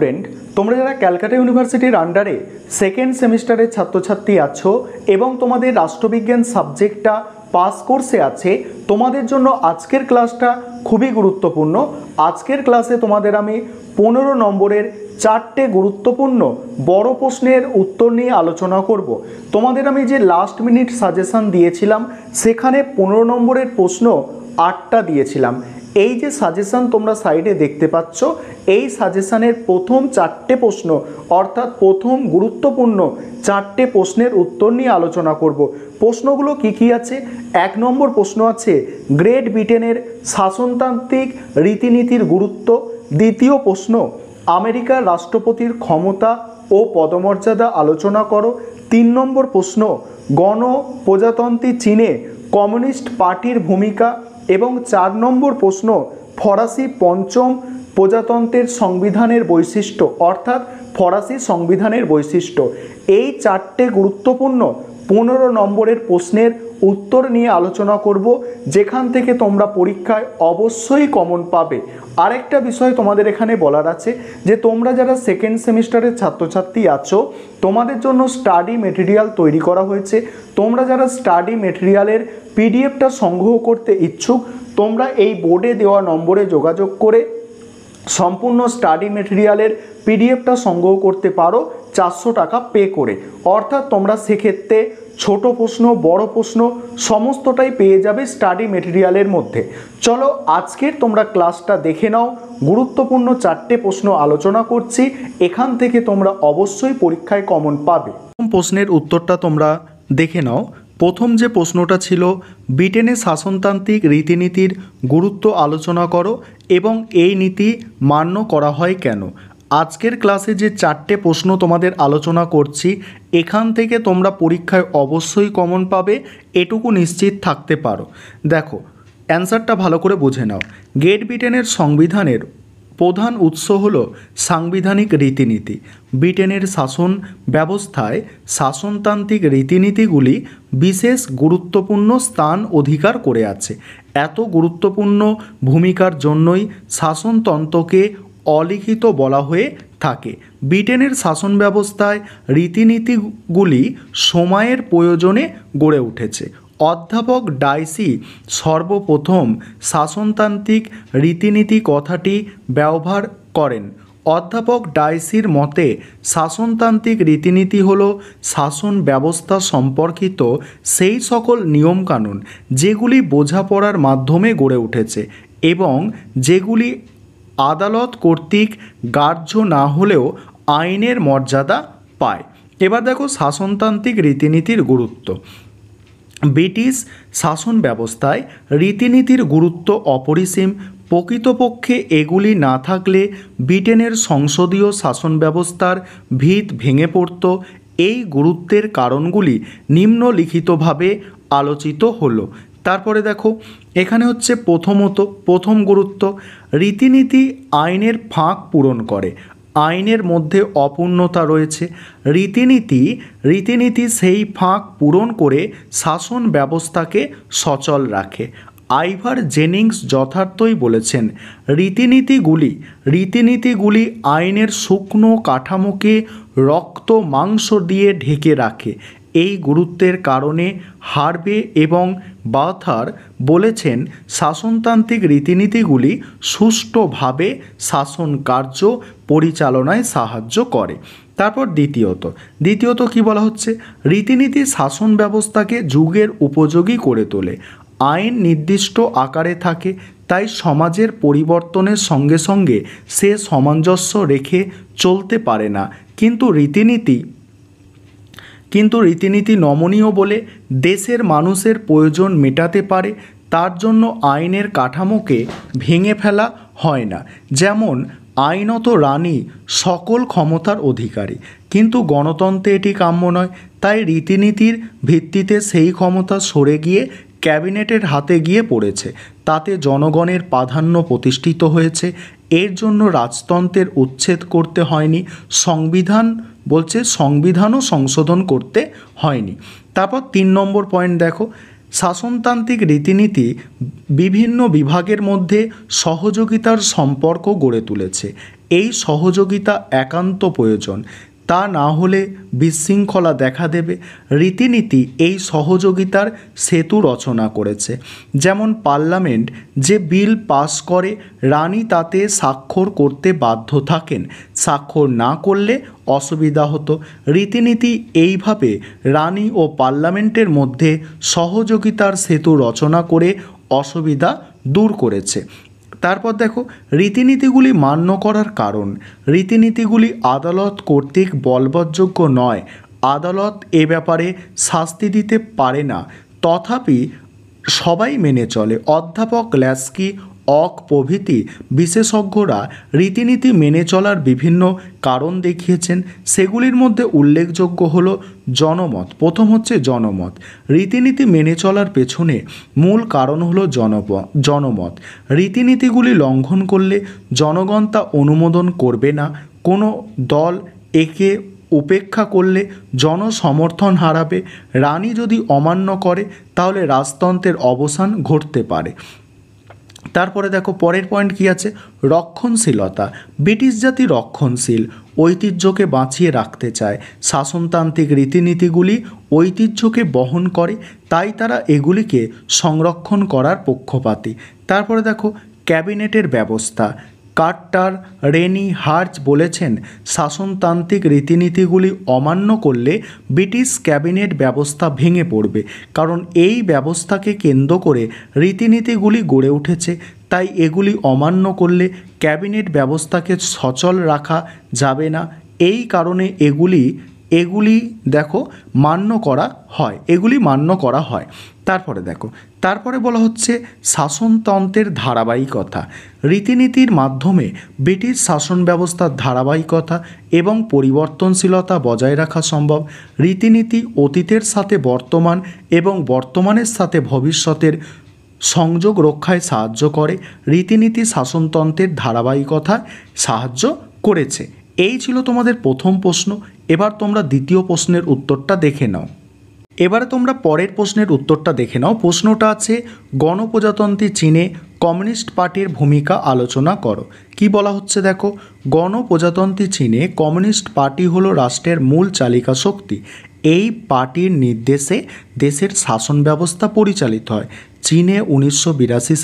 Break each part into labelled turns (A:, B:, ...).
A: friend তোমরা যারা ক্যালকাটা ইউনিভার্সিটির আন্ডারে সেকেন্ড সেমিস্টারের ছাত্রছাত্রী আছো এবং তোমাদের রাষ্ট্রবিজ্ঞান সাবজেক্টটা পাস কোর্সে আছে তোমাদের জন্য আজকের ক্লাসটা খুবই গুরুত্বপূর্ণ আজকের ক্লাসে তোমাদের আমি পনেরো নম্বরের চারটে গুরুত্বপূর্ণ বড় প্রশ্নের উত্তর নিয়ে আলোচনা করব তোমাদের আমি যে লাস্ট মিনিট সাজেশান দিয়েছিলাম সেখানে পনেরো নম্বরের প্রশ্ন আটটা দিয়েছিলাম এই যে সাজেশান তোমরা সাইডে দেখতে পাচ্ছ এই সাজেশানের প্রথম চারটে প্রশ্ন অর্থাৎ প্রথম গুরুত্বপূর্ণ চারটে প্রশ্নের উত্তর নিয়ে আলোচনা করব প্রশ্নগুলো কি কি আছে এক নম্বর প্রশ্ন আছে গ্রেট ব্রিটেনের শাসনতান্ত্রিক রীতিনীতির গুরুত্ব দ্বিতীয় প্রশ্ন আমেরিকার রাষ্ট্রপতির ক্ষমতা ও পদমর্যাদা আলোচনা করো তিন নম্বর প্রশ্ন গণপ্রজাতন্ত্রী চীনে কমিউনিস্ট পার্টির ভূমিকা এবং চার নম্বর প্রশ্ন ফরাসি পঞ্চম প্রজাতন্ত্রের সংবিধানের বৈশিষ্ট্য অর্থাৎ ফরাসি সংবিধানের বৈশিষ্ট্য এই চারটে গুরুত্বপূর্ণ পনেরো নম্বরের প্রশ্নের উত্তর নিয়ে আলোচনা করব যেখান থেকে তোমরা পরীক্ষায় অবশ্যই কমন পাবে আরেকটা বিষয় তোমাদের এখানে বলার আছে যে তোমরা যারা সেকেন্ড সেমিস্টারের ছাত্রছাত্রী আছো তোমাদের জন্য স্টাডি মেটেরিয়াল তৈরি করা হয়েছে তোমরা যারা স্টাডি মেটেরিয়ালের পিডিএফটা সংগ্রহ করতে ইচ্ছুক তোমরা এই বোর্ডে দেওয়া নম্বরে যোগাযোগ করে সম্পূর্ণ স্টাডি মেটেরিয়ালের পিডিএফটা সংগ্রহ করতে পারো চারশো টাকা পে করে অর্থাৎ তোমরা সেক্ষেত্রে ছোট প্রশ্ন বড় প্রশ্ন সমস্তটাই পেয়ে যাবে স্টাডি মেটেরিয়ালের মধ্যে চলো আজকের তোমরা ক্লাসটা দেখে নাও গুরুত্বপূর্ণ চারটে প্রশ্ন আলোচনা করছি এখান থেকে তোমরা অবশ্যই পরীক্ষায় কমন পাবে প্রশ্নের উত্তরটা তোমরা দেখে নাও প্রথম যে প্রশ্নটা ছিল ব্রিটেনে শাসনতান্ত্রিক রীতিনীতির গুরুত্ব আলোচনা করো এবং এই নীতি মান্য করা হয় কেন আজকের ক্লাসে যে চারটে প্রশ্ন তোমাদের আলোচনা করছি এখান থেকে তোমরা পরীক্ষায় অবশ্যই কমন পাবে এটুকু নিশ্চিত থাকতে পারো দেখো অ্যান্সারটা ভালো করে বুঝে নাও গ্রেট ব্রিটেনের সংবিধানের প্রধান উৎস হল সাংবিধানিক রীতিনীতি ব্রিটেনের শাসন ব্যবস্থায় শাসনতান্ত্রিক রীতিনীতিগুলি বিশেষ গুরুত্বপূর্ণ স্থান অধিকার করে আছে এত গুরুত্বপূর্ণ ভূমিকার জন্যই শাসনতন্ত্রকে অলিখিত বলা হয়ে থাকে ব্রিটেনের শাসন ব্যবস্থায় রীতিনীতিগুলি সময়ের প্রয়োজনে গড়ে উঠেছে অধ্যাপক ডাইসি সর্বপ্রথম শাসনতান্ত্রিক রীতিনীতি কথাটি ব্যবহার করেন অধ্যাপক ডাইসির মতে শাসনতান্ত্রিক রীতিনীতি হল শাসন ব্যবস্থা সম্পর্কিত সেই সকল নিয়মকানুন যেগুলি বোঝাপড়ার মাধ্যমে গড়ে উঠেছে এবং যেগুলি আদালত কর্তৃক গ্রাহ্য না হলেও আইনের মর্যাদা পায় এবার দেখো শাসনতান্ত্রিক রীতিনীতির গুরুত্ব ব্রিটিশ শাসন ব্যবস্থায় রীতিনীতির গুরুত্ব অপরিসীম প্রকৃতপক্ষে এগুলি না থাকলে ব্রিটেনের সংসদীয় শাসন ব্যবস্থার ভিত ভেঙে পড়ত এই গুরুত্বের কারণগুলি নিম্নলিখিতভাবে আলোচিত হলো তারপরে দেখো এখানে হচ্ছে প্রথমত প্রথম গুরুত্ব রীতিনীতি আইনের ফাঁক পূরণ করে আইনের মধ্যে অপূর্ণতা রয়েছে রীতিনীতি রীতিনীতি সেই ফাঁক পূরণ করে শাসন ব্যবস্থাকে সচল রাখে আইভার জেনিংস যথার্থই বলেছেন রীতিনীতিগুলি রীতিনীতিগুলি আইনের শুকনো কাঠামোকে রক্ত মাংস দিয়ে ঢেকে রাখে এই গুরুত্বের কারণে হারবে এবং বাথার বলেছেন শাসনতান্ত্রিক রীতিনীতিগুলি সুষ্ঠুভাবে শাসন কার্য পরিচালনায় সাহায্য করে তারপর দ্বিতীয়ত দ্বিতীয়ত কি বলা হচ্ছে রীতিনীতি শাসন ব্যবস্থাকে যুগের উপযোগী করে তোলে আইন নির্দিষ্ট আকারে থাকে তাই সমাজের পরিবর্তনের সঙ্গে সঙ্গে সে সামঞ্জস্য রেখে চলতে পারে না কিন্তু রীতিনীতি কিন্তু রীতিনীতি নমনীয় বলে দেশের মানুষের প্রয়োজন মেটাতে পারে তার জন্য আইনের কাঠামোকে ভেঙে ফেলা হয় না যেমন আইনত রানী সকল ক্ষমতার অধিকারী কিন্তু গণতন্ত্রে এটি কাম্য নয় তাই রীতিনীতির ভিত্তিতে সেই ক্ষমতা সরে গিয়ে ক্যাবিনেটের হাতে গিয়ে পড়েছে তাতে জনগণের প্রাধান্য প্রতিষ্ঠিত হয়েছে এর জন্য রাজতন্ত্রের উচ্ছেদ করতে হয়নি সংবিধান বলছে সংবিধানও সংশোধন করতে হয়নি তারপর তিন নম্বর পয়েন্ট দেখো শাসনতান্ত্রিক রীতিনীতি বিভিন্ন বিভাগের মধ্যে সহযোগিতার সম্পর্ক গড়ে তুলেছে এই সহযোগিতা একান্ত প্রয়োজন তা না হলে বিশৃঙ্খলা দেখা দেবে রীতিনীতি এই সহযোগিতার সেতু রচনা করেছে যেমন পার্লামেন্ট যে বিল পাস করে রানী তাতে স্বাক্ষর করতে বাধ্য থাকেন স্বাক্ষর না করলে অসুবিধা হতো রীতিনীতি এইভাবে রানী ও পার্লামেন্টের মধ্যে সহযোগিতার সেতু রচনা করে অসুবিধা দূর করেছে তারপর দেখো রীতিনীতিগুলি মান্য করার কারণ রীতিনীতিগুলি আদালত কর্তৃক বলবৎযোগ্য নয় আদালত এ ব্যাপারে শাস্তি দিতে পারে না তথাপি সবাই মেনে চলে অধ্যাপক ল্যাস্কি অক প্রভৃতি বিশেষজ্ঞরা রীতিনীতি মেনে চলার বিভিন্ন কারণ দেখিয়েছেন সেগুলির মধ্যে উল্লেখযোগ্য হল জনমত প্রথম হচ্ছে জনমত রীতিনীতি মেনে চলার পেছনে মূল কারণ হলো জনপ জনমত রীতিনীতিগুলি লঙ্ঘন করলে জনগণ তা অনুমোদন করবে না কোনো দল একে উপেক্ষা করলে জনসমর্থন হারাবে রানী যদি অমান্য করে তাহলে রাজতন্ত্রের অবসান ঘটতে পারে তারপরে দেখো পরের পয়েন্ট কি আছে রক্ষণশীলতা ব্রিটিশ জাতি রক্ষণশীল ঐতিহ্যকে বাঁচিয়ে রাখতে চায় শাসনতান্ত্রিক রীতিনীতিগুলি ঐতিহ্যকে বহন করে তাই তারা এগুলিকে সংরক্ষণ করার পক্ষপাতী তারপরে দেখো ক্যাবিনেটের ব্যবস্থা কার্টার রেনি হার্জ বলেছেন শাসনতান্ত্রিক রীতিনীতিগুলি অমান্য করলে ব্রিটিশ ক্যাবিনেট ব্যবস্থা ভেঙে পড়বে কারণ এই ব্যবস্থাকে কেন্দ্র করে রীতিনীতিগুলি গড়ে উঠেছে তাই এগুলি অমান্য করলে ক্যাবিনেট ব্যবস্থাকে সচল রাখা যাবে না এই কারণে এগুলি এগুলি দেখো মান্য করা হয় এগুলি মান্য করা হয় তারপরে দেখো তারপরে বলা হচ্ছে শাসনতন্ত্রের ধারাবাহিকতা রীতিনীতির মাধ্যমে ব্রিটিশ শাসন ব্যবস্থার ধারাবাহিকতা এবং পরিবর্তনশীলতা বজায় রাখা সম্ভব রীতিনীতি অতীতের সাথে বর্তমান এবং বর্তমানের সাথে ভবিষ্যতের সংযোগ রক্ষায় সাহায্য করে রীতিনীতি শাসনতন্ত্রের ধারাবাহিকতা সাহায্য করেছে এই ছিল তোমাদের প্রথম প্রশ্ন এবার তোমরা দ্বিতীয় প্রশ্নের উত্তরটা দেখে নাও এবারে তোমরা পরের প্রশ্নের উত্তরটা দেখে নাও প্রশ্নটা আছে গণপ্রজাতন্ত্রী চীনে কমিউনিস্ট পার্টির ভূমিকা আলোচনা করো কি বলা হচ্ছে দেখো গণপ্রজাতন্ত্রী চীনে কমিউনিস্ট পার্টি হলো রাষ্ট্রের মূল চালিকা শক্তি এই পার্টির নির্দেশে দেশের শাসন ব্যবস্থা পরিচালিত হয় চীনে উনিশশো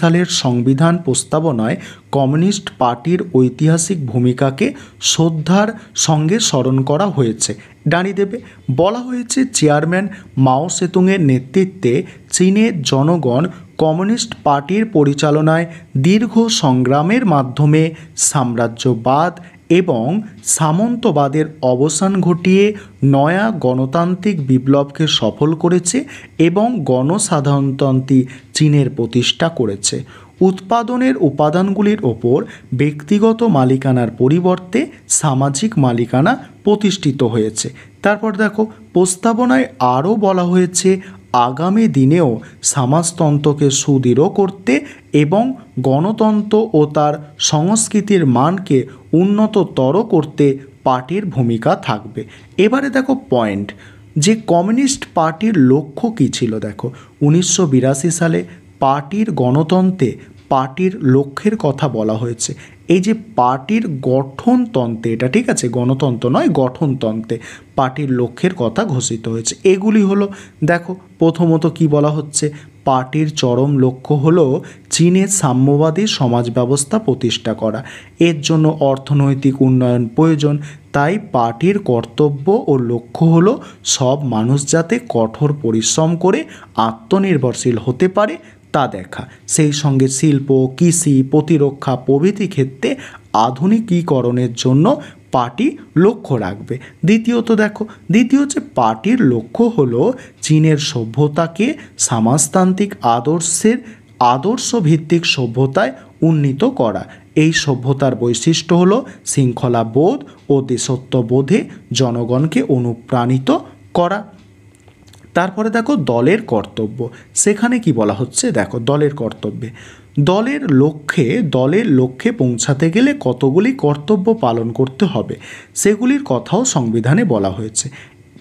A: সালের সংবিধান প্রস্তাবনায় কমিউনিস্ট পার্টির ঐতিহাসিক ভূমিকাকে শ্রদ্ধার সঙ্গে স্মরণ করা হয়েছে দেবে বলা হয়েছে চেয়ারম্যান মাও সেতুংয়ের নেতৃত্বে চীনের জনগণ কমিউনিস্ট পার্টির পরিচালনায় দীর্ঘ সংগ্রামের মাধ্যমে সাম্রাজ্যবাদ এবং সামন্তবাদের অবসান ঘটিয়ে নয়া গণতান্ত্রিক বিপ্লবকে সফল করেছে এবং গণসাধারণতন্ত্রী চীনের প্রতিষ্ঠা করেছে উৎপাদনের উপাদানগুলির ওপর ব্যক্তিগত মালিকানার পরিবর্তে সামাজিক মালিকানা প্রতিষ্ঠিত হয়েছে তারপর দেখো প্রস্তাবনায় আরও বলা হয়েছে আগামী দিনেও সমাজতন্ত্রকে সুদৃঢ় করতে এবং গণতন্ত্র ও তার সংস্কৃতির মানকে উন্নততর করতে পার্টির ভূমিকা থাকবে এবারে দেখো পয়েন্ট যে কমিউনিস্ট পার্টির লক্ষ্য কী ছিল দেখো উনিশশো সালে পার্টির গণতন্ত্রে পার্টির লক্ষ্যের কথা বলা হয়েছে এই যে পার্টির গঠনতন্ত্রে এটা ঠিক আছে গণতন্ত্র নয় গঠনতন্ত্রে পার্টির লক্ষ্যের কথা ঘোষিত হয়েছে এগুলি হলো দেখো প্রথমত কি বলা হচ্ছে পার্টির চরম লক্ষ্য হল চীনে সাম্যবাদী সমাজ ব্যবস্থা প্রতিষ্ঠা করা এর জন্য অর্থনৈতিক উন্নয়ন প্রয়োজন তাই পার্টির কর্তব্য ও লক্ষ্য হল সব মানুষ যাতে কঠোর পরিশ্রম করে আত্মনির্ভরশীল হতে পারে তা দেখা সেই সঙ্গে শিল্প কৃষি প্রতিরক্ষা প্রভৃতি ক্ষেত্রে আধুনিকীকরণের জন্য পার্টি লক্ষ্য রাখবে দ্বিতীয়ত দেখো দ্বিতীয় হচ্ছে পার্টির লক্ষ্য হল চীনের সভ্যতাকে সমাজতান্ত্রিক আদর্শের আদর্শ ভিত্তিক সভ্যতায় উন্নীত করা এই সভ্যতার বৈশিষ্ট্য হল শৃঙ্খলাবোধ ও দেশত্ববোধে জনগণকে অনুপ্রাণিত করা তারপরে দেখো দলের কর্তব্য সেখানে কি বলা হচ্ছে দেখো দলের কর্তব্যে দলের লক্ষ্যে দলের লক্ষ্যে পৌঁছাতে গেলে কতগুলি কর্তব্য পালন করতে হবে সেগুলির কথাও সংবিধানে বলা হয়েছে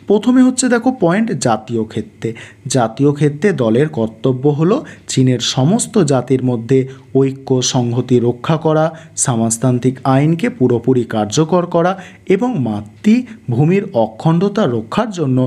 A: প্রথমে হচ্ছে দেখো পয়েন্ট জাতীয় ক্ষেত্রে জাতীয় ক্ষেত্রে দলের কর্তব্য হল চীনের সমস্ত জাতির মধ্যে ঐক্য সংহতি রক্ষা করা সমাজতান্ত্রিক আইনকে পুরোপুরি কার্যকর করা এবং মাতৃভূমির অখণ্ডতা রক্ষার জন্য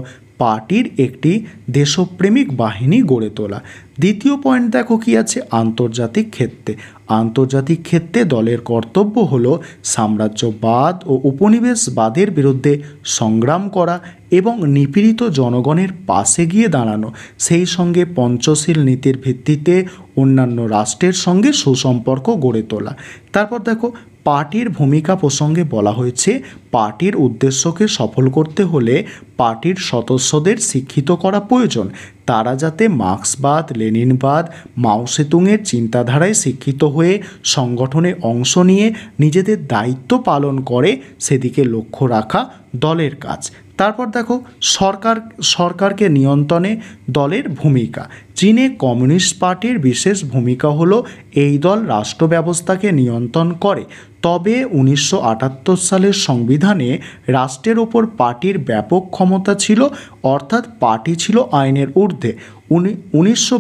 A: পার্টির একটি দেশপ্রেমিক বাহিনী গড়ে তোলা দ্বিতীয় পয়েন্ট দেখো কি আছে আন্তর্জাতিক ক্ষেত্রে আন্তর্জাতিক ক্ষেত্রে দলের কর্তব্য হল সাম্রাজ্যবাদ ও উপনিবেশবাদের বিরুদ্ধে সংগ্রাম করা এবং নিপীড়িত জনগণের পাশে গিয়ে দাঁড়ানো সেই সঙ্গে পঞ্চশীল নীতির ভিত্তিতে অন্যান্য রাষ্ট্রের সঙ্গে সুসম্পর্ক গড়ে তোলা তারপর দেখো পার্টির ভূমিকা প্রসঙ্গে বলা হয়েছে পার্টির উদ্দেশ্যকে সফল করতে হলে পার্টির সদস্যদের শিক্ষিত করা প্রয়োজন তারা যাতে মার্ক্সবাদ লেনিনবাদ মাওসেতুংয়ের চিন্তাধারায় শিক্ষিত হয়ে সংগঠনে অংশ নিয়ে নিজেদের দায়িত্ব পালন করে সেদিকে লক্ষ্য রাখা দলের কাজ তারপর দেখো সরকার সরকারকে নিয়ন্ত্রণে দলের ভূমিকা চীনে কমিউনিস্ট পার্টির বিশেষ ভূমিকা হলো এই দল রাষ্ট্র ব্যবস্থাকে নিয়ন্ত্রণ করে তবে উনিশশো সালের সংবিধানে রাষ্ট্রের ওপর পার্টির ব্যাপক ক্ষমতা ছিল অর্থাৎ পার্টি ছিল আইনের ঊর্ধ্বে উনিশশো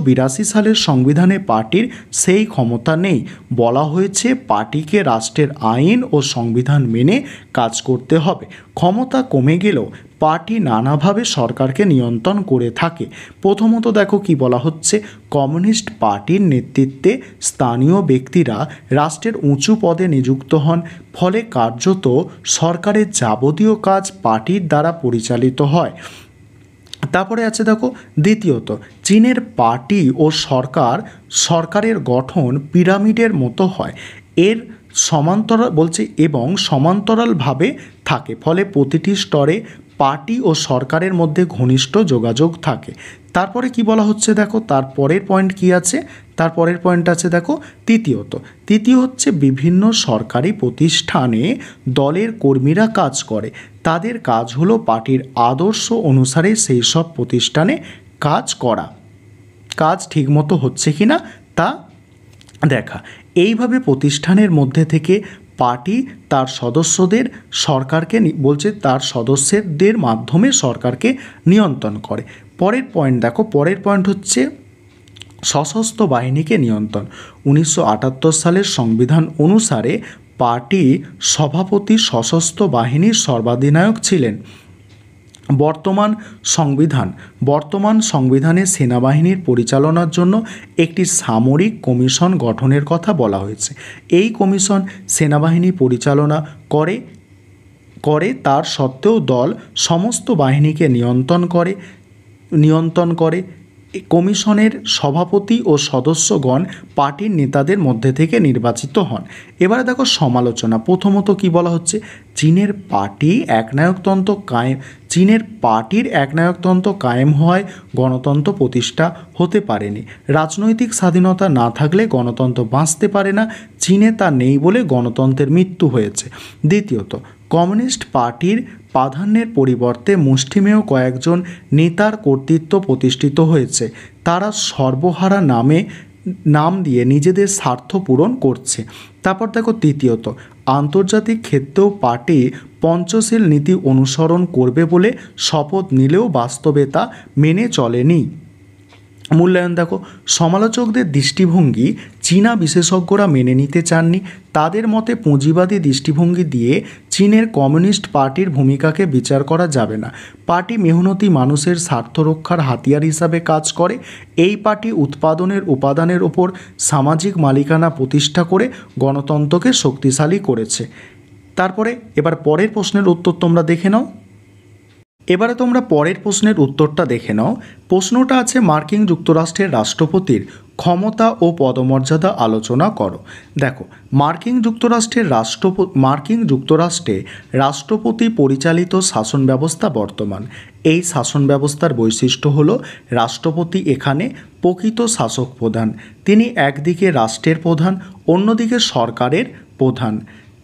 A: সালের সংবিধানে পার্টির সেই ক্ষমতা নেই বলা হয়েছে পার্টিকে রাষ্ট্রের আইন ও সংবিধান মেনে কাজ করতে হবে ক্ষমতা কমে গেলেও পার্টি নানাভাবে সরকারকে নিয়ন্ত্রণ করে থাকে প্রথমত দেখো কি বলা হচ্ছে কমিউনিস্ট পার্টির নেতৃত্বে স্থানীয় ব্যক্তিরা রাষ্ট্রের উঁচু পদে নিযুক্ত হন ফলে কার্যত সরকারের যাবতীয় কাজ পার্টির দ্বারা পরিচালিত হয় তারপরে আছে দেখো দ্বিতীয়ত চীনের পার্টি ও সরকার সরকারের গঠন পিরামিডের মতো হয় এর সমান্তরাল বলছে এবং সমান্তরালভাবে থাকে ফলে প্রতিটি স্তরে পার্টি ও সরকারের মধ্যে ঘনিষ্ঠ যোগাযোগ থাকে তারপরে কি বলা হচ্ছে দেখো তারপরের পয়েন্ট কি আছে তারপরের পয়েন্ট আছে দেখো তৃতীয়ত তৃতীয় হচ্ছে বিভিন্ন সরকারি প্রতিষ্ঠানে দলের কর্মীরা কাজ করে তাদের কাজ হলো পার্টির আদর্শ অনুসারে সেই সব প্রতিষ্ঠানে কাজ করা কাজ ঠিকমতো হচ্ছে কি না তা দেখা এইভাবে প্রতিষ্ঠানের মধ্যে থেকে পার্টি তার সদস্যদের সরকারকে বলছে তার সদস্যদের মাধ্যমে সরকারকে নিয়ন্ত্রণ করে পরের পয়েন্ট দেখো পরের পয়েন্ট হচ্ছে সশস্ত্র বাহিনীকে নিয়ন্ত্রণ উনিশশো সালের সংবিধান অনুসারে পার্টি সভাপতি সশস্ত্র বাহিনীর সর্বাধিনায়ক ছিলেন বর্তমান সংবিধান বর্তমান সংবিধানে সেনাবাহিনীর পরিচালনার জন্য একটি সামরিক কমিশন গঠনের কথা বলা হয়েছে এই কমিশন সেনাবাহিনী পরিচালনা করে করে তার সত্ত্বেও দল সমস্ত বাহিনীকে নিয়ন্ত্রণ করে নিয়ন্ত্রণ করে কমিশনের সভাপতি ও সদস্যগণ পার্টির নেতাদের মধ্যে থেকে নির্বাচিত হন এবারে দেখো সমালোচনা প্রথমত কি বলা হচ্ছে চীনের পার্টি একনায়কতন্ত্র কায়েম চীনের পার্টির একনায়কতন্ত্র কায়েম হয় গণতন্ত্র প্রতিষ্ঠা হতে পারেনি রাজনৈতিক স্বাধীনতা না থাকলে গণতন্ত্র বাঁচতে পারে না চীনে তা নেই বলে গণতন্ত্রের মৃত্যু হয়েছে দ্বিতীয়ত কমিউনিস্ট পার্টির প্রাধান্যের পরিবর্তে মুষ্টিমেয় কয়েকজন নেতার কর্তৃত্ব প্রতিষ্ঠিত হয়েছে তারা সর্বহারা নামে নাম দিয়ে নিজেদের স্বার্থ পূরণ করছে তারপর দেখো তৃতীয়ত আন্তর্জাতিক ক্ষেত্রেও পার্টি পঞ্চশীল নীতি অনুসরণ করবে বলে শপথ নিলেও বাস্তবে তা মেনে চলেনি মূল্যায়ন দেখো সমালোচকদের দৃষ্টিভঙ্গি চীনা বিশেষজ্ঞরা মেনে নিতে চাননি তাদের মতে পুঁজিবাদী দৃষ্টিভঙ্গি দিয়ে চীনের কমিউনিস্ট পার্টির ভূমিকাকে বিচার করা যাবে না পার্টি মেহনতি মানুষের স্বার্থ রক্ষার হাতিয়ার হিসাবে কাজ করে এই পার্টি উৎপাদনের উপাদানের ওপর সামাজিক মালিকানা প্রতিষ্ঠা করে গণতন্ত্রকে শক্তিশালী করেছে তারপরে এবার পরের প্রশ্নের উত্তর তোমরা দেখে নাও এবারে তোমরা পরের প্রশ্নের উত্তরটা দেখে নাও প্রশ্নটা আছে মার্কিন যুক্তরাষ্ট্রের রাষ্ট্রপতির ক্ষমতা ও পদমর্যাদা আলোচনা করো দেখো মার্কিন যুক্তরাষ্ট্রের রাষ্ট্রপ মার্কিন যুক্তরাষ্ট্রে রাষ্ট্রপতি পরিচালিত শাসন ব্যবস্থা বর্তমান এই শাসন ব্যবস্থার বৈশিষ্ট্য হল রাষ্ট্রপতি এখানে প্রকৃত শাসক প্রধান তিনি একদিকে রাষ্ট্রের প্রধান অন্যদিকে সরকারের প্রধান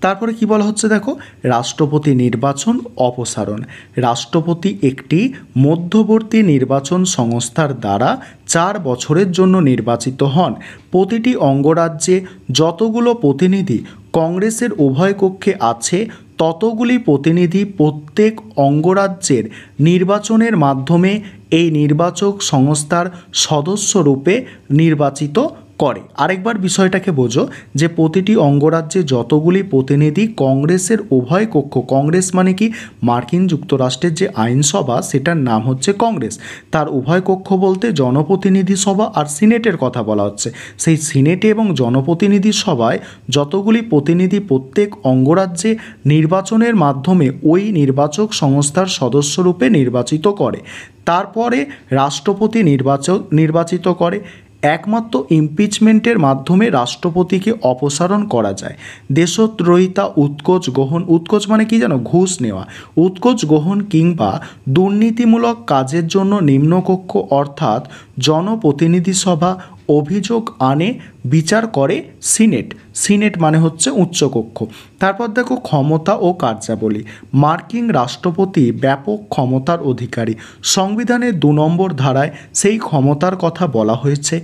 A: তারপরে কি বলা হচ্ছে দেখো রাষ্ট্রপতি নির্বাচন অপসারণ রাষ্ট্রপতি একটি মধ্যবর্তী নির্বাচন সংস্থার দ্বারা চার বছরের জন্য নির্বাচিত হন প্রতিটি অঙ্গরাজ্যে যতগুলো প্রতিনিধি কংগ্রেসের উভয় কক্ষে আছে ততগুলি প্রতিনিধি প্রত্যেক অঙ্গরাজ্যের নির্বাচনের মাধ্যমে এই নির্বাচক সংস্থার সদস্যরূপে নির্বাচিত করে আরেকবার বিষয়টাকে বোঝো যে প্রতিটি অঙ্গরাজ্যে যতগুলি প্রতিনিধি কংগ্রেসের উভয় কক্ষ কংগ্রেস মানে কি মার্কিন যুক্তরাষ্ট্রের যে আইনসভা সেটার নাম হচ্ছে কংগ্রেস তার উভয় কক্ষ বলতে জনপ্রতিনিধি সভা আর সিনেটের কথা বলা হচ্ছে সেই সিনেটে এবং জনপ্রতিনিধি সভায় যতগুলি প্রতিনিধি প্রত্যেক অঙ্গরাজ্যে নির্বাচনের মাধ্যমে ওই নির্বাচক সংস্থার সদস্যরূপে নির্বাচিত করে তারপরে রাষ্ট্রপতি নির্বাচক নির্বাচিত করে একমাত্র ইমপিচমেন্টের মাধ্যমে রাষ্ট্রপতিকে অপসারণ করা যায় দেশদ্রোহিতা উৎকোচ গ্রহণ উৎকোচ মানে কি জানো ঘুষ নেওয়া উৎকোচ গ্রহণ কিংবা দুর্নীতিমূলক কাজের জন্য নিম্নকক্ষ অর্থাৎ জনপ্রতিনিধি সভা অভিযোগ আনে বিচার করে সিনেট সিনেট মানে হচ্ছে উচ্চকক্ষ তারপর দেখো ক্ষমতা ও কার্যাবলী মার্কিন রাষ্ট্রপতি ব্যাপক ক্ষমতার অধিকারী সংবিধানের দু নম্বর ধারায় সেই ক্ষমতার কথা বলা হয়েছে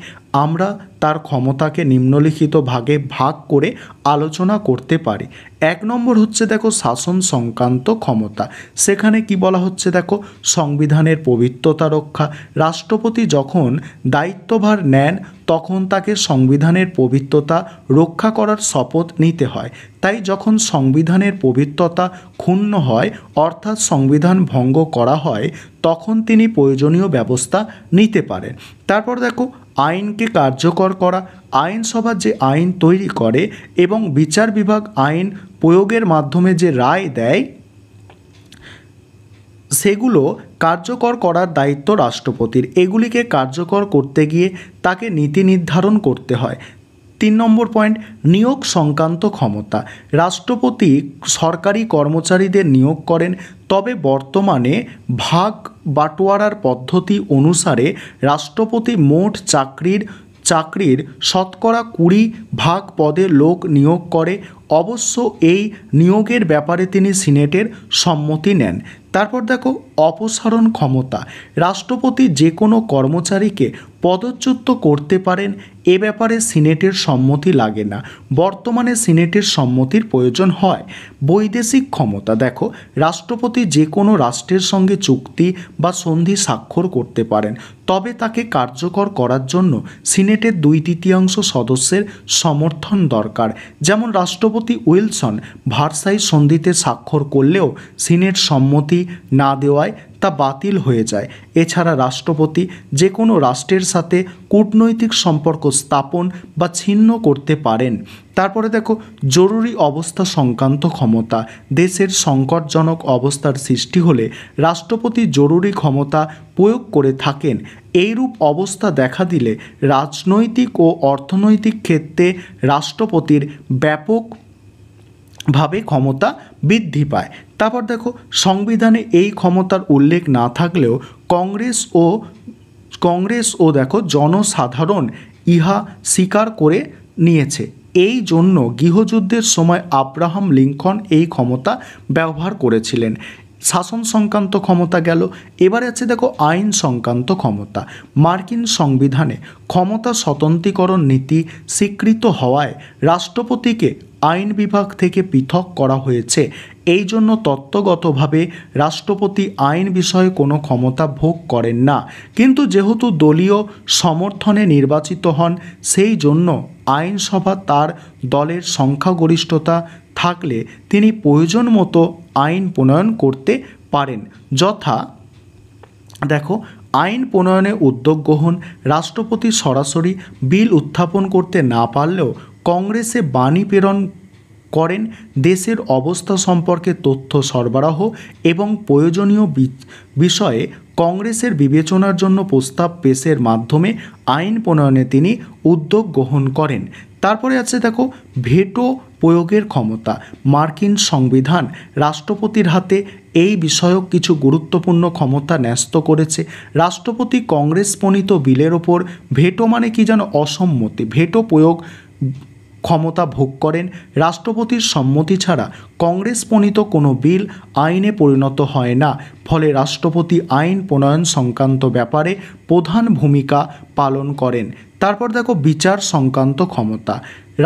A: আমরা তার ক্ষমতাকে নিম্নলিখিত ভাগে ভাগ করে আলোচনা করতে পারি এক নম্বর হচ্ছে দেখো শাসন সংক্রান্ত ক্ষমতা সেখানে কি বলা হচ্ছে দেখো সংবিধানের পবিত্রতা রক্ষা রাষ্ট্রপতি যখন দায়িত্বভার নেন তখন তাকে সংবিধানের পবিত্রতা রক্ষা করার শপথ নিতে হয় তাই যখন সংবিধানের পবিত্রতা ক্ষুণ্ণ হয় অর্থাৎ সংবিধান ভঙ্গ করা হয় তখন তিনি প্রয়োজনীয় ব্যবস্থা নিতে পারেন তারপর দেখো আইনকে কার্যকর করা আইনসভা যে আইন তৈরি করে এবং বিচার বিভাগ আইন প্রয়োগের মাধ্যমে যে রায় দেয় সেগুলো কার্যকর করার দায়িত্ব রাষ্ট্রপতির এগুলিকে কার্যকর করতে গিয়ে তাকে নীতি নির্ধারণ করতে হয় তিন নম্বর পয়েন্ট নিয়োগ সংক্রান্ত ক্ষমতা রাষ্ট্রপতি সরকারি কর্মচারীদের নিয়োগ করেন তবে বর্তমানে ভাগ বাটোয়ারার পদ্ধতি অনুসারে রাষ্ট্রপতি মোট চাকরির চাকরির শতকরা কুড়ি ভাগ পদে লোক নিয়োগ করে অবশ্য এই নিয়োগের ব্যাপারে তিনি সিনেটের সম্মতি নেন তারপর দেখো অপসারণ ক্ষমতা রাষ্ট্রপতি যে কোনো কর্মচারীকে পদচ্যুত করতে পারেন এ ব্যাপারে সিনেটের সম্মতি লাগে না বর্তমানে সিনেটের সম্মতির প্রয়োজন হয় বৈদেশিক ক্ষমতা দেখো রাষ্ট্রপতি যে কোনো রাষ্ট্রের সঙ্গে চুক্তি বা সন্ধি স্বাক্ষর করতে পারেন তবে তাকে কার্যকর করার জন্য সিনেটের দুই তৃতীয়াংশ সদস্যের সমর্থন দরকার যেমন রাষ্ট্রপতি উইলসন ভারসাই সন্ধিতে স্বাক্ষর করলেও সিনেট সম্মতি না দেওয়ায় তা বাতিল হয়ে যায় এছাড়া রাষ্ট্রপতি যে কোনো রাষ্ট্রের সাথে কূটনৈতিক সম্পর্ক স্থাপন বা ছিন্ন করতে পারেন তারপরে দেখো জরুরি অবস্থা সংক্রান্ত ক্ষমতা দেশের সংকটজনক অবস্থার সৃষ্টি হলে রাষ্ট্রপতি জরুরি ক্ষমতা প্রয়োগ করে থাকেন এইরূপ অবস্থা দেখা দিলে রাজনৈতিক ও অর্থনৈতিক ক্ষেত্রে রাষ্ট্রপতির ব্যাপক ভাবে ক্ষমতা বৃদ্ধি পায় তারপর দেখো সংবিধানে এই ক্ষমতার উল্লেখ না থাকলেও কংগ্রেস ও কংগ্রেস ও দেখো জনসাধারণ ইহা স্বীকার করে নিয়েছে এই জন্য গৃহযুদ্ধের সময় আব্রাহাম লিঙ্কন এই ক্ষমতা ব্যবহার করেছিলেন শাসন সংক্রান্ত ক্ষমতা গেল এবারে আছে দেখো আইন সংক্রান্ত ক্ষমতা মার্কিন সংবিধানে ক্ষমতা স্বতন্ত্রীকরণ নীতি স্বীকৃত হওয়ায় রাষ্ট্রপতিকে আইন বিভাগ থেকে পৃথক করা হয়েছে এই জন্য তত্ত্বগতভাবে রাষ্ট্রপতি আইন বিষয়ে কোনো ক্ষমতা ভোগ করেন না কিন্তু যেহেতু দলীয় সমর্থনে নির্বাচিত হন সেই জন্য আইনসভা তার দলের সংখ্যাগরিষ্ঠতা থাকলে তিনি প্রয়োজন মতো আইন প্রণয়ন করতে পারেন যথা দেখো আইন প্রণয়নে উদ্যোগ গ্রহণ রাষ্ট্রপতি সরাসরি বিল উত্থাপন করতে না পারলেও কংগ্রেসে বাণী প্রেরণ করেন দেশের অবস্থা সম্পর্কে তথ্য সরবরাহ এবং প্রয়োজনীয় বিষয়ে কংগ্রেসের বিবেচনার জন্য প্রস্তাব পেশের মাধ্যমে আইন প্রণয়নে তিনি উদ্যোগ গ্রহণ করেন তারপরে আছে দেখো ভেটো প্রয়োগের ক্ষমতা মার্কিন সংবিধান রাষ্ট্রপতির হাতে এই বিষয়ক কিছু গুরুত্বপূর্ণ ক্ষমতা ন্যস্ত করেছে রাষ্ট্রপতি কংগ্রেস প্রণীত বিলের ওপর ভেটো মানে কি যেন অসম্মতি ভেটো প্রয়োগ ক্ষমতা ভোগ করেন রাষ্ট্রপতির সম্মতি ছাড়া কংগ্রেস প্রণীত কোনো বিল আইনে পরিণত হয় না ফলে রাষ্ট্রপতি আইন প্রণয়ন সংক্রান্ত ব্যাপারে প্রধান ভূমিকা পালন করেন তারপর দেখো বিচার সংক্রান্ত ক্ষমতা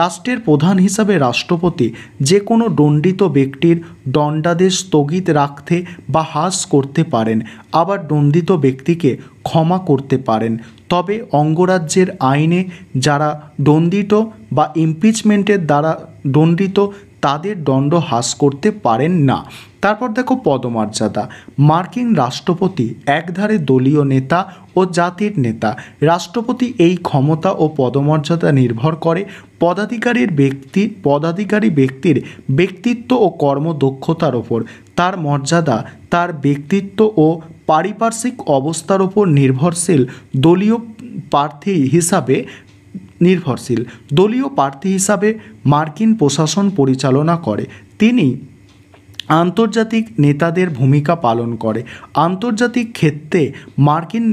A: রাষ্ট্রের প্রধান হিসাবে রাষ্ট্রপতি যে কোনো দণ্ডিত ব্যক্তির দণ্ডাদেশ স্থগিত রাখতে বা হ্রাস করতে পারেন আবার দণ্ডিত ব্যক্তিকে ক্ষমা করতে পারেন তবে অঙ্গরাজ্যের আইনে যারা দণ্ডিত বা ইমপিচমেন্টের দ্বারা দণ্ডিত তাদের দণ্ড হ্রাস করতে পারেন না তারপর দেখো পদমর্যাদা মার্কিন রাষ্ট্রপতি একধারে দলীয় নেতা ও জাতির নেতা রাষ্ট্রপতি এই ক্ষমতা ও পদমর্যাদা নির্ভর করে পদাধিকারীর ব্যক্তি পদাধিকারী ব্যক্তির ব্যক্তিত্ব ও কর্মদক্ষতার ওপর তার মর্যাদা তার ব্যক্তিত্ব ও পারিপার্শ্বিক অবস্থার ওপর নির্ভরশীল দলীয় প্রার্থী হিসাবে নির্ভরশীল দলীয় প্রার্থী হিসাবে মার্কিন প্রশাসন পরিচালনা করে তিনি আন্তর্জাতিক নেতাদের ভূমিকা পালন করে আন্তর্জাতিক ক্ষেত্রে মার্কিন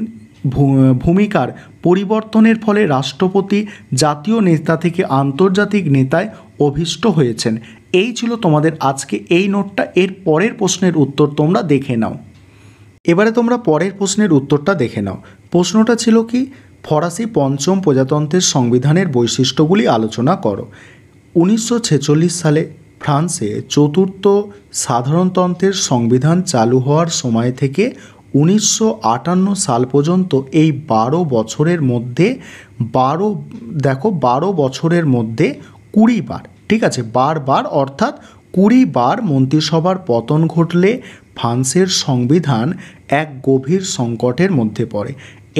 A: ভূমিকার পরিবর্তনের ফলে রাষ্ট্রপতি জাতীয় নেতা থেকে আন্তর্জাতিক নেতায় অভিষ্ট হয়েছেন এই ছিল তোমাদের আজকে এই নোটটা এর পরের প্রশ্নের উত্তর তোমরা দেখে নাও এবারে তোমরা পরের প্রশ্নের উত্তরটা দেখে নাও প্রশ্নটা ছিল কি ফরাসি পঞ্চম প্রজাতন্ত্রের সংবিধানের বৈশিষ্ট্যগুলি আলোচনা করো উনিশশো সালে ফ্রান্সে চতুর্থ সাধারণতন্ত্রের সংবিধান চালু হওয়ার সময় থেকে উনিশশো সাল পর্যন্ত এই বারো বছরের মধ্যে বারো দেখো বারো বছরের মধ্যে কুড়ি বার ঠিক আছে বারবার অর্থাৎ কুড়ি বার মন্ত্রিসভার পতন ঘটলে ফ্রান্সের সংবিধান এক গভীর সংকটের মধ্যে পড়ে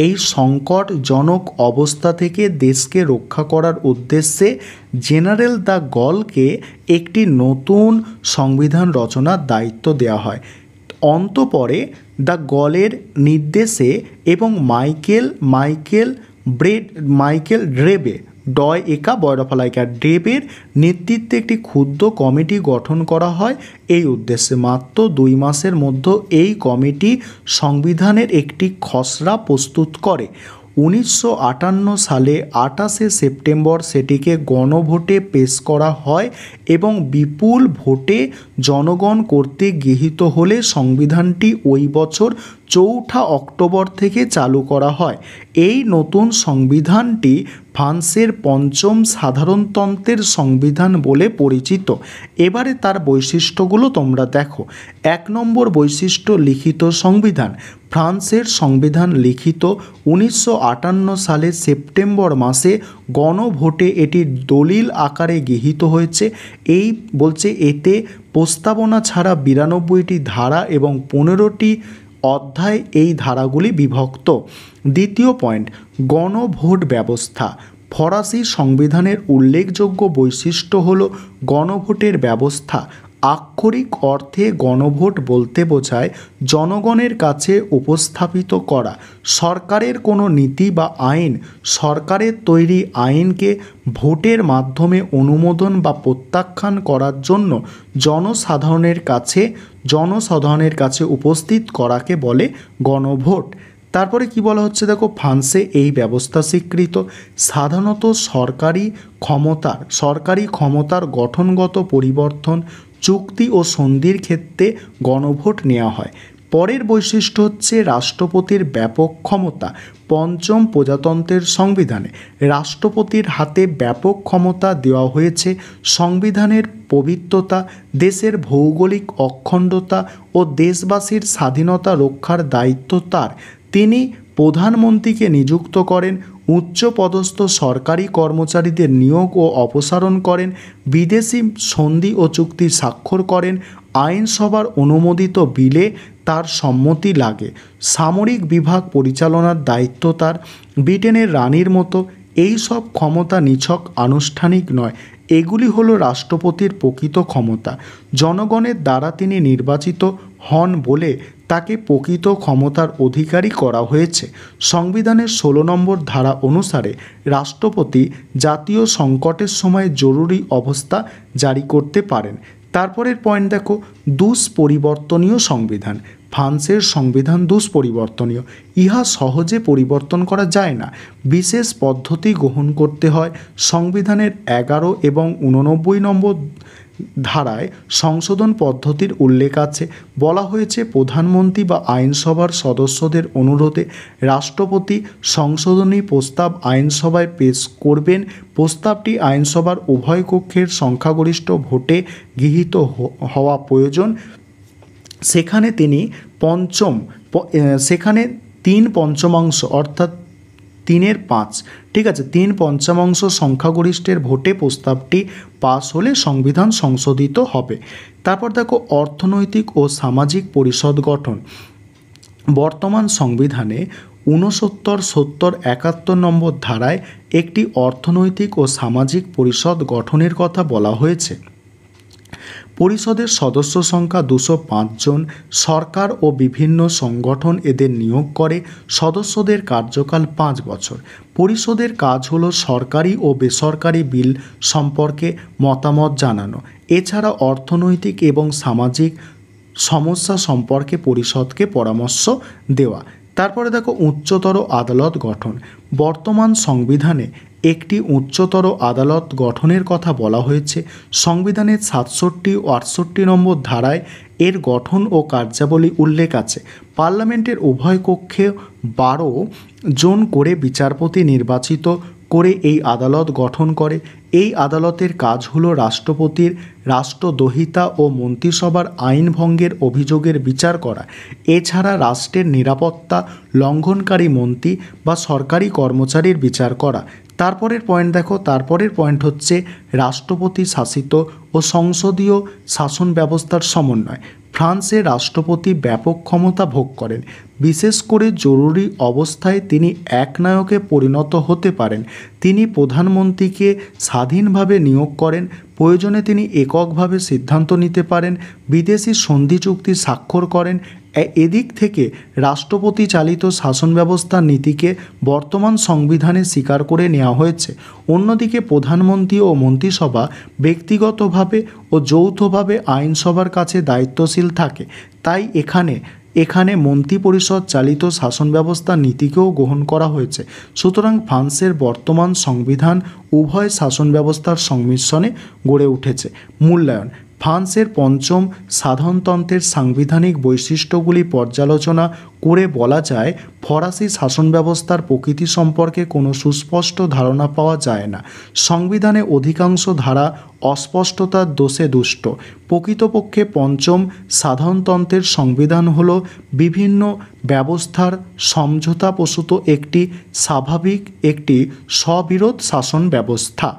A: এই সংকটজনক অবস্থা থেকে দেশকে রক্ষা করার উদ্দেশ্যে জেনারেল দ্য গলকে একটি নতুন সংবিধান রচনার দায়িত্ব দেওয়া হয় অন্তপরে দ্য গলের নির্দেশে এবং মাইকেল মাইকেল ব্রেড মাইকেল ড্রেবে ডয় একা বয়রফলাইকার ড্রেবের নেতৃত্বে একটি ক্ষুদ্র কমিটি গঠন করা হয় এই উদ্দেশ্যে মাত্র দুই মাসের মধ্যে এই কমিটি সংবিধানের একটি খসড়া প্রস্তুত করে উনিশশো সালে আটাশে সেপ্টেম্বর সেটিকে গণভোটে পেশ করা হয় এবং বিপুল ভোটে জনগণ কর্তৃক গৃহীত হলে সংবিধানটি ওই বছর চৌঠা অক্টোবর থেকে চালু করা হয় এই নতুন সংবিধানটি ফ্রান্সের পঞ্চম সাধারণতন্ত্রের সংবিধান বলে পরিচিত এবারে তার বৈশিষ্ট্যগুলো তোমরা দেখো এক নম্বর বৈশিষ্ট্য লিখিত সংবিধান ফ্রান্সের সংবিধান লিখিত উনিশশো সালে সেপ্টেম্বর মাসে গণভোটে এটি দলিল আকারে গৃহীত হয়েছে এই বলছে এতে প্রস্তাবনা ছাড়া বিরানব্বইটি ধারা এবং পনেরোটি অধ্যায় এই ধারাগুলি বিভক্ত দ্বিতীয় পয়েন্ট গণভোট ব্যবস্থা ফরাসি সংবিধানের উল্লেখযোগ্য বৈশিষ্ট্য হল গণভোটের ব্যবস্থা আক্ষরিক অর্থে গণভোট বলতে বোঝায় জনগণের কাছে উপস্থাপিত করা সরকারের কোনো নীতি বা আইন সরকারের তৈরি আইনকে ভোটের মাধ্যমে অনুমোদন বা প্রত্যাখ্যান করার জন্য জনসাধারণের কাছে জনসাধারণের কাছে উপস্থিত করাকে বলে গণভোট তারপরে কি বলা হচ্ছে দেখো ফ্রান্সে এই ব্যবস্থা স্বীকৃত সাধারণত সরকারি ক্ষমতার সরকারি ক্ষমতার গঠনগত পরিবর্তন চুক্তি ও সন্ধির ক্ষেত্রে গণভোট নেওয়া হয় পরের বৈশিষ্ট্য হচ্ছে রাষ্ট্রপতির ব্যাপক ক্ষমতা পঞ্চম প্রজাতন্ত্রের সংবিধানে রাষ্ট্রপতির হাতে ব্যাপক ক্ষমতা দেওয়া হয়েছে সংবিধানের পবিত্রতা দেশের ভৌগোলিক অখণ্ডতা ও দেশবাসীর স্বাধীনতা রক্ষার দায়িত্ব তার তিনি প্রধানমন্ত্রীকে নিযুক্ত করেন উচ্চপদস্থ সরকারি কর্মচারীদের নিয়োগ ও অপসারণ করেন বিদেশি সন্ধি ও চুক্তি স্বাক্ষর করেন আইনসভার অনুমোদিত বিলে তার সম্মতি লাগে সামরিক বিভাগ পরিচালনার দায়িত্ব তার ব্রিটেনের রানীর মতো এই সব ক্ষমতা নিছক আনুষ্ঠানিক নয় এগুলি হলো রাষ্ট্রপতির প্রকৃত ক্ষমতা জনগণের দ্বারা তিনি নির্বাচিত হন বলে তাকে প্রকৃত ক্ষমতার অধিকারী করা হয়েছে সংবিধানের ষোলো নম্বর ধারা অনুসারে রাষ্ট্রপতি জাতীয় সংকটের সময় জরুরি অবস্থা জারি করতে পারেন তারপরের পয়েন্ট দেখো দুষ্পরিবর্তনীয় সংবিধান ফ্রান্সের সংবিধান দুষ্পরিবর্তনীয় ইহা সহজে পরিবর্তন করা যায় না বিশেষ পদ্ধতি গ্রহণ করতে হয় সংবিধানের এগারো এবং উননব্বই নম্বর ধারায় সংশোধন পদ্ধতির উল্লেখ আছে বলা হয়েছে প্রধানমন্ত্রী বা আইনসভার সদস্যদের অনুরোধে রাষ্ট্রপতি সংশোধনী প্রস্তাব আইনসভায় পেশ করবেন প্রস্তাবটি আইনসভার উভয় কক্ষের সংখ্যাগরিষ্ঠ ভোটে গৃহীত হওয়া প্রয়োজন সেখানে তিনি পঞ্চম সেখানে তিন পঞ্চমাংশ অর্থাৎ তিনের পাঁচ ঠিক আছে তিন পঞ্চমাংশ সংখ্যাগরিষ্ঠের ভোটে প্রস্তাবটি পাশ হলে সংবিধান সংশোধিত হবে তারপর দেখো অর্থনৈতিক ও সামাজিক পরিষদ গঠন বর্তমান সংবিধানে ঊনসত্তর সত্তর একাত্তর নম্বর ধারায় একটি অর্থনৈতিক ও সামাজিক পরিষদ গঠনের কথা বলা হয়েছে পরিষদের সদস্য সংখ্যা দুশো পাঁচজন সরকার ও বিভিন্ন সংগঠন এদের নিয়োগ করে সদস্যদের কার্যকাল পাঁচ বছর পরিষদের কাজ হলো সরকারি ও বেসরকারি বিল সম্পর্কে মতামত জানানো এছাড়া অর্থনৈতিক এবং সামাজিক সমস্যা সম্পর্কে পরিষদকে পরামর্শ দেওয়া তারপরে দেখো উচ্চতর আদালত গঠন বর্তমান সংবিধানে একটি উচ্চতর আদালত গঠনের কথা বলা হয়েছে সংবিধানের সাতষট্টি ও আটষট্টি নম্বর ধারায় এর গঠন ও কার্যাবলী উল্লেখ আছে পার্লামেন্টের উভয় কক্ষে বারো জন করে বিচারপতি নির্বাচিত করে এই আদালত গঠন করে এই আদালতের কাজ হল রাষ্ট্রপতির রাষ্ট্রদ্রোহিতা ও মন্ত্রিসভার আইন ভঙ্গের অভিযোগের বিচার করা এছাড়া রাষ্ট্রের নিরাপত্তা লঙ্ঘনকারী মন্ত্রী বা সরকারি কর্মচারীর বিচার করা তারপরের পয়েন্ট দেখো তারপরের পয়েন্ট হচ্ছে রাষ্ট্রপতি শাসিত ও সংসদীয় শাসন ব্যবস্থার সমন্বয় ফ্রান্সে রাষ্ট্রপতি ব্যাপক ক্ষমতা ভোগ করেন বিশেষ করে জরুরি অবস্থায় তিনি একনায়কে পরিণত হতে পারেন তিনি প্রধানমন্ত্রীকে স্বাধীনভাবে নিয়োগ করেন প্রয়োজনে তিনি এককভাবে সিদ্ধান্ত নিতে পারেন বিদেশি সন্ধি চুক্তি স্বাক্ষর করেন এদিক থেকে রাষ্ট্রপতি চালিত শাসন ব্যবস্থার নীতিকে বর্তমান সংবিধানে স্বীকার করে নেওয়া হয়েছে অন্যদিকে প্রধানমন্ত্রী ও মন্ত্রিসভা ব্যক্তিগতভাবে ও যৌথভাবে আইনসভার কাছে দায়িত্বশীল থাকে তাই এখানে এখানে মন্ত্রিপরিষদ চালিত শাসন ব্যবস্থার নীতিকেও গ্রহণ করা হয়েছে সুতরাং ফ্রান্সের বর্তমান সংবিধান উভয় শাসন ব্যবস্থার সংমিশ্রণে গড়ে উঠেছে মূল্যায়ন ফ্রান্সের পঞ্চম সাধনতন্ত্রের সাংবিধানিক বৈশিষ্ট্যগুলি পর্যালোচনা করে বলা যায় ফরাসি শাসন ব্যবস্থার প্রকৃতি সম্পর্কে কোনো সুস্পষ্ট ধারণা পাওয়া যায় না সংবিধানে অধিকাংশ ধারা অস্পষ্টতার দোষে দুষ্ট প্রকৃতপক্ষে পঞ্চম সাধনতন্ত্রের সংবিধান হল বিভিন্ন ব্যবস্থার সমঝোতাপ্রসূত একটি স্বাভাবিক একটি স্ববিরোধ শাসন ব্যবস্থা